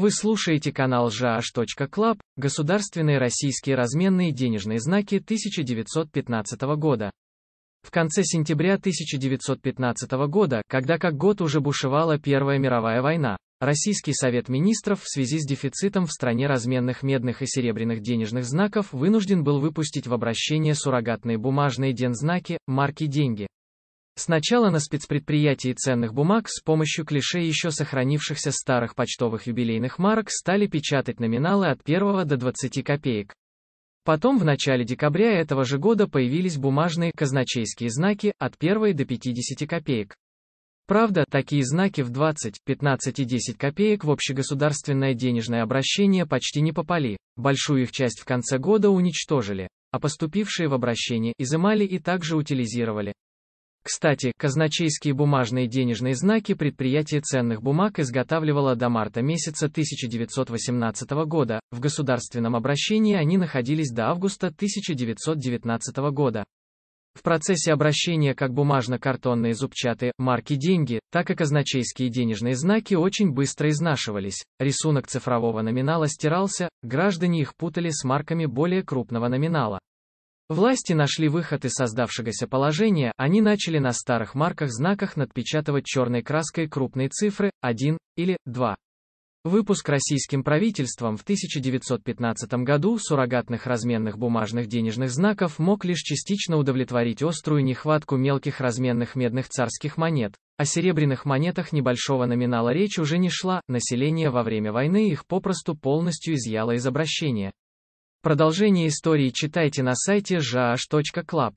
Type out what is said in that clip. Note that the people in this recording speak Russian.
Вы слушаете канал JAH.Club, государственные российские разменные денежные знаки 1915 года. В конце сентября 1915 года, когда как год уже бушевала Первая мировая война, Российский Совет Министров в связи с дефицитом в стране разменных медных и серебряных денежных знаков вынужден был выпустить в обращение суррогатные бумажные дензнаки, марки деньги. Сначала на спецпредприятии ценных бумаг с помощью клише еще сохранившихся старых почтовых юбилейных марок стали печатать номиналы от 1 до 20 копеек. Потом в начале декабря этого же года появились бумажные казначейские знаки от 1 до 50 копеек. Правда, такие знаки в 20, 15 и 10 копеек в общегосударственное денежное обращение почти не попали, большую их часть в конце года уничтожили, а поступившие в обращение изымали и также утилизировали. Кстати, казначейские бумажные денежные знаки предприятие ценных бумаг изготавливало до марта месяца 1918 года, в государственном обращении они находились до августа 1919 года. В процессе обращения как бумажно-картонные зубчатые марки деньги, так и казначейские денежные знаки очень быстро изнашивались, рисунок цифрового номинала стирался, граждане их путали с марками более крупного номинала. Власти нашли выход из создавшегося положения, они начали на старых марках-знаках надпечатывать черной краской крупные цифры 1 или 2. Выпуск российским правительством в 1915 году суррогатных разменных бумажных денежных знаков мог лишь частично удовлетворить острую нехватку мелких разменных медных царских монет. О серебряных монетах небольшого номинала речь уже не шла, население во время войны их попросту полностью изъяло из обращения. Продолжение истории читайте на сайте жааsh.club.